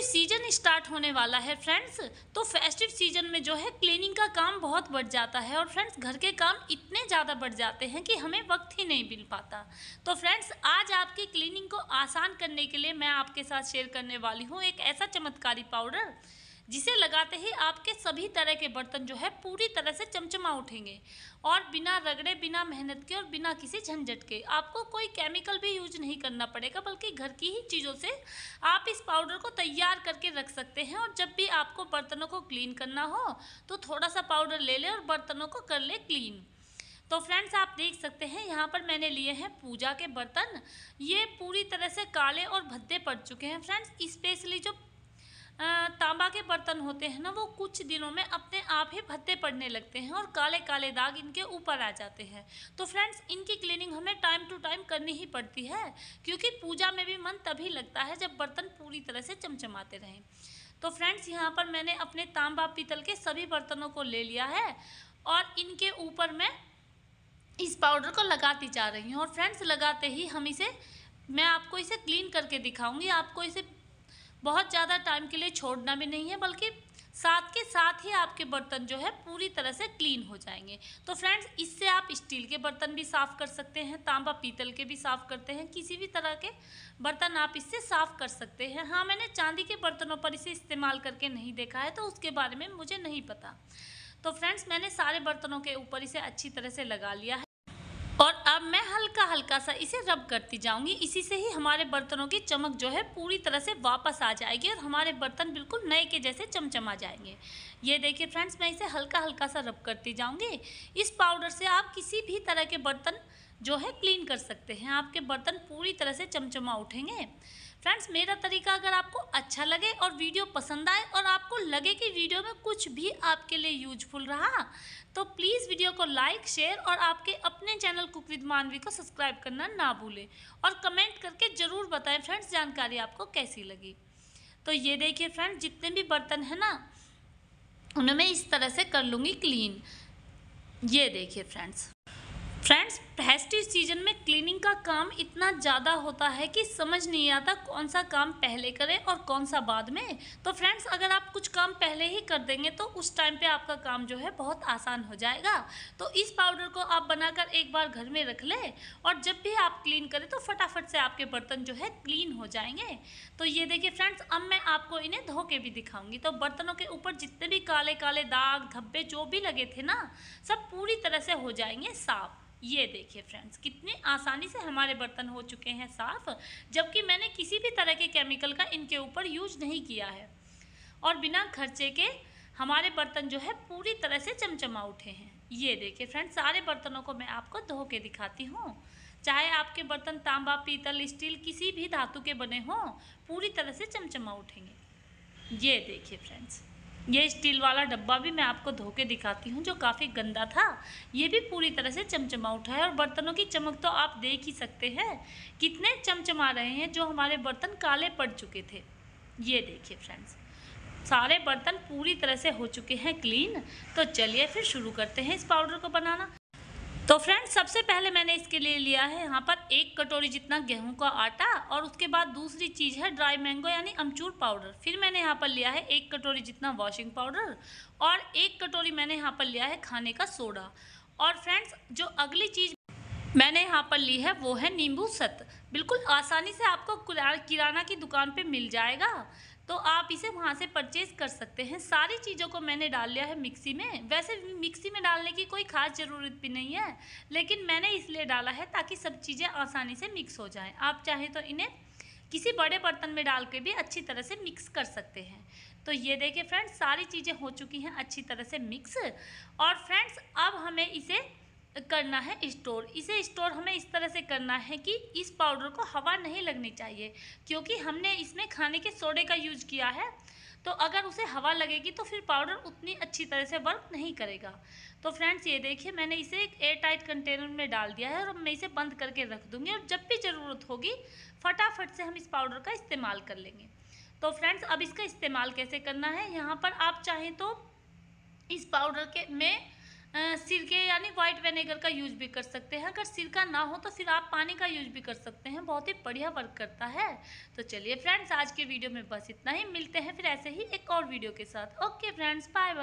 festive season start होने वाला है फ्रेंड्स तो फेस्टिव सीजन में जो है क्लीनिंग का काम बहुत बढ़ जाता है और फ्रेंड्स घर के काम इतने ज़्यादा बढ़ जाते हैं कि हमें वक्त ही नहीं मिल पाता तो फ्रेंड्स आज आपकी क्लीनिंग को आसान करने के लिए मैं आपके साथ शेयर करने वाली हूँ एक ऐसा चमत्कारी पाउडर जिसे लगाते ही आपके सभी तरह के बर्तन जो है पूरी तरह से चमचमा उठेंगे और बिना रगड़े बिना मेहनत के और बिना किसी झंझट के आपको कोई केमिकल भी यूज नहीं करना पड़ेगा बल्कि घर की ही चीज़ों से आप इस पाउडर को तैयार करके रख सकते हैं और जब भी आपको बर्तनों को क्लीन करना हो तो थोड़ा सा पाउडर ले लें और बर्तनों को कर लें क्लीन तो फ्रेंड्स आप देख सकते हैं यहाँ पर मैंने लिए हैं पूजा के बर्तन ये पूरी तरह से काले और भद्दे पड़ चुके हैं फ्रेंड्स स्पेशली जो तांबा के बर्तन होते हैं ना वो कुछ दिनों में अपने आप ही भत्ते पड़ने लगते हैं और काले काले दाग इनके ऊपर आ जाते हैं तो फ्रेंड्स इनकी क्लीनिंग हमें टाइम टू टाइम करनी ही पड़ती है क्योंकि पूजा में भी मन तभी लगता है जब बर्तन पूरी तरह से चमचमाते रहें तो फ्रेंड्स यहाँ पर मैंने अपने तांबा पीतल के सभी बर्तनों को ले लिया है और इनके ऊपर मैं इस पाउडर को लगाती जा रही हूँ और फ्रेंड्स लगाते ही हम इसे मैं आपको इसे क्लीन करके दिखाऊंगी आपको इसे बहुत ज़्यादा टाइम के लिए छोड़ना भी नहीं है बल्कि साथ के साथ ही आपके बर्तन जो है पूरी तरह से क्लीन हो जाएंगे तो फ्रेंड्स इससे आप स्टील के बर्तन भी साफ़ कर सकते हैं तांबा पीतल के भी साफ़ करते हैं किसी भी तरह के बर्तन आप इससे साफ़ कर सकते हैं हाँ मैंने चांदी के बर्तनों पर इसे इस्तेमाल करके नहीं देखा है तो उसके बारे में मुझे नहीं पता तो फ्रेंड्स मैंने सारे बर्तनों के ऊपर इसे अच्छी तरह से लगा लिया है अब मैं हल्का हल्का सा इसे रब करती जाऊंगी इसी से ही हमारे बर्तनों की चमक जो है पूरी तरह से वापस आ जाएगी और हमारे बर्तन बिल्कुल नए के जैसे चमचमा जाएंगे ये देखिए फ्रेंड्स मैं इसे हल्का हल्का सा रब करती जाऊंगी इस पाउडर से आप किसी भी तरह के बर्तन जो है क्लीन कर सकते हैं आपके बर्तन पूरी तरह से चमचमा उठेंगे फ्रेंड्स मेरा तरीका अगर आपको अच्छा लगे और वीडियो पसंद आए और आपको लगे कि वीडियो में कुछ भी आपके लिए यूजफुल रहा तो प्लीज़ वीडियो को लाइक शेयर और आपके अपने चैनल कुक विद मानवी को सब्सक्राइब करना ना भूलें और कमेंट करके ज़रूर बताएं फ्रेंड्स जानकारी आपको कैसी लगी तो ये देखिए फ्रेंड्स जितने भी बर्तन हैं ना उन्हें मैं इस तरह से कर लूँगी क्लीन ये देखिए फ्रेंड्स इस सीज़न में क्लीनिंग का काम इतना ज़्यादा होता है कि समझ नहीं आता कौन सा काम पहले करें और कौन सा बाद में तो फ्रेंड्स अगर आप कुछ काम पहले ही कर देंगे तो उस टाइम पे आपका काम जो है बहुत आसान हो जाएगा तो इस पाउडर को आप बनाकर एक बार घर में रख लें और जब भी आप क्लीन करें तो फटाफट से आपके बर्तन जो है क्लीन हो जाएंगे तो ये देखिए फ्रेंड्स अब मैं आपको इन्हें धो के भी दिखाऊँगी तो बर्तनों के ऊपर जितने भी काले काले दाग धब्बे जो भी लगे थे ना सब पूरी तरह से हो जाएंगे साफ़ ये देखिए फ्रेंड्स कितने आसानी से हमारे बर्तन हो चुके हैं साफ़ जबकि मैंने किसी भी तरह के केमिकल का इनके ऊपर यूज नहीं किया है और बिना खर्चे के हमारे बर्तन जो है पूरी तरह से चमचमा उठे हैं ये देखिए फ्रेंड्स सारे बर्तनों को मैं आपको धो के दिखाती हूँ चाहे आपके बर्तन तांबा पीतल स्टील किसी भी धातु के बने हों पूरी तरह से चमचमा उठेंगे ये देखिए फ्रेंड्स ये स्टील वाला डब्बा भी मैं आपको धो के दिखाती हूँ जो काफ़ी गंदा था ये भी पूरी तरह से चमचमा उठा है और बर्तनों की चमक तो आप देख ही सकते हैं कितने चमचमा रहे हैं जो हमारे बर्तन काले पड़ चुके थे ये देखिए फ्रेंड्स सारे बर्तन पूरी तरह से हो चुके हैं क्लीन तो चलिए फिर शुरू करते हैं इस पाउडर को बनाना तो फ्रेंड्स सबसे पहले मैंने इसके लिए लिया है यहाँ पर एक कटोरी जितना गेहूं का आटा और उसके बाद दूसरी चीज़ है ड्राई मैंगो यानी अमचूर पाउडर फिर मैंने यहाँ पर लिया है एक कटोरी जितना वॉशिंग पाउडर और एक कटोरी मैंने यहाँ पर लिया है खाने का सोडा और फ्रेंड्स जो अगली चीज़ मैंने यहाँ पर ली है वो है नींबू सत बिल्कुल आसानी से आपको किराना की दुकान पे मिल जाएगा तो आप इसे वहाँ से परचेज़ कर सकते हैं सारी चीज़ों को मैंने डाल लिया है मिक्सी में वैसे मिक्सी में डालने की कोई ख़ास ज़रूरत भी नहीं है लेकिन मैंने इसलिए डाला है ताकि सब चीज़ें आसानी से मिक्स हो जाएँ आप चाहें तो इन्हें किसी बड़े बर्तन में डाल के भी अच्छी तरह से मिक्स कर सकते हैं तो ये देखिए फ्रेंड्स सारी चीज़ें हो चुकी हैं अच्छी तरह से मिक्स और फ्रेंड्स अब हमें इसे करना है स्टोर इसे स्टोर हमें इस तरह से करना है कि इस पाउडर को हवा नहीं लगनी चाहिए क्योंकि हमने इसमें खाने के सोडे का यूज किया है तो अगर उसे हवा लगेगी तो फिर पाउडर उतनी अच्छी तरह से वर्क नहीं करेगा तो फ्रेंड्स ये देखिए मैंने इसे एक एयर टाइट कंटेनर में डाल दिया है और मैं इसे बंद करके रख दूँगी और जब भी ज़रूरत होगी फटाफट से हम इस पाउडर का इस्तेमाल कर लेंगे तो फ्रेंड्स अब इसका इस्तेमाल कैसे करना है यहाँ पर आप चाहें तो इस पाउडर के में सिरके यानी वाइट वेनेगर का यूज भी कर सकते हैं अगर सिरका ना हो तो फिर आप पानी का यूज भी कर सकते हैं बहुत ही बढ़िया वर्क करता है तो चलिए फ्रेंड्स आज के वीडियो में बस इतना ही मिलते हैं फिर ऐसे ही एक और वीडियो के साथ ओके फ्रेंड्स बाय बाय